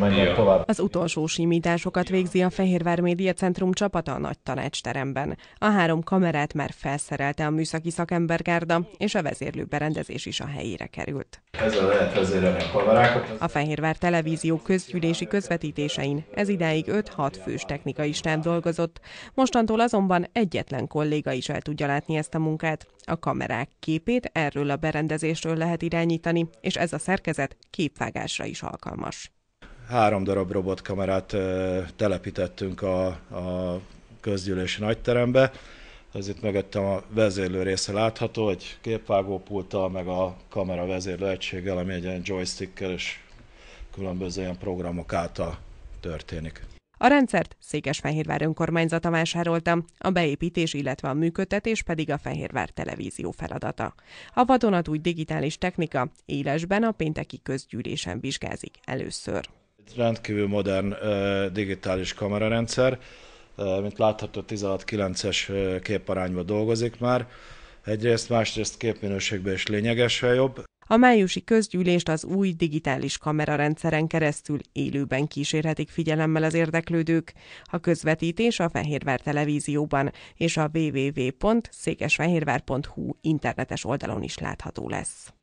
menjen tovább. Az utolsó simításokat végzi a Fehérvár Média Centrum csapata a nagy tanácsteremben. A három kamerát már felszerelte a műszaki szakembergárda, és a vezérlő berendezés is a helyére került. Ezzel lehet vezérelni a kamerákat. A Fehérvár Televízió közgyűlési közvetítésein ez idáig 5-6 fős technikai stáb dolgozott. Mostantól azonban egyetlen kolléga is el tudja látni ezt a munkát. A kamerák képét erről a berendezésről lehet irányítani, és ez a szerkezet képvágásra is alkalmas. Három darab robotkamerát telepítettünk a, a közgyűlési nagyterembe. Ez itt megettem a vezérlő része látható, egy képvágópulttal, meg a kamera vezérlő egységgel, ami egy ilyen joystickkel és különböző ilyen programok által történik. A rendszert Székesfehérvár önkormányzata vásárolta, a beépítés, illetve a működtetés pedig a Fehérvár televízió feladata. A vadonatúj digitális technika élesben a pénteki közgyűlésen vizsgázik először. Egy rendkívül modern digitális kamerarendszer, mint látható 16-9-es képarányban dolgozik már. Egyrészt, másrészt képminőségben is lényegesen jobb. A májusi közgyűlést az új digitális kamerarendszeren keresztül élőben kísérhetik figyelemmel az érdeklődők. A közvetítés a Fehérvár televízióban és a www.székesfehérvár.hu internetes oldalon is látható lesz.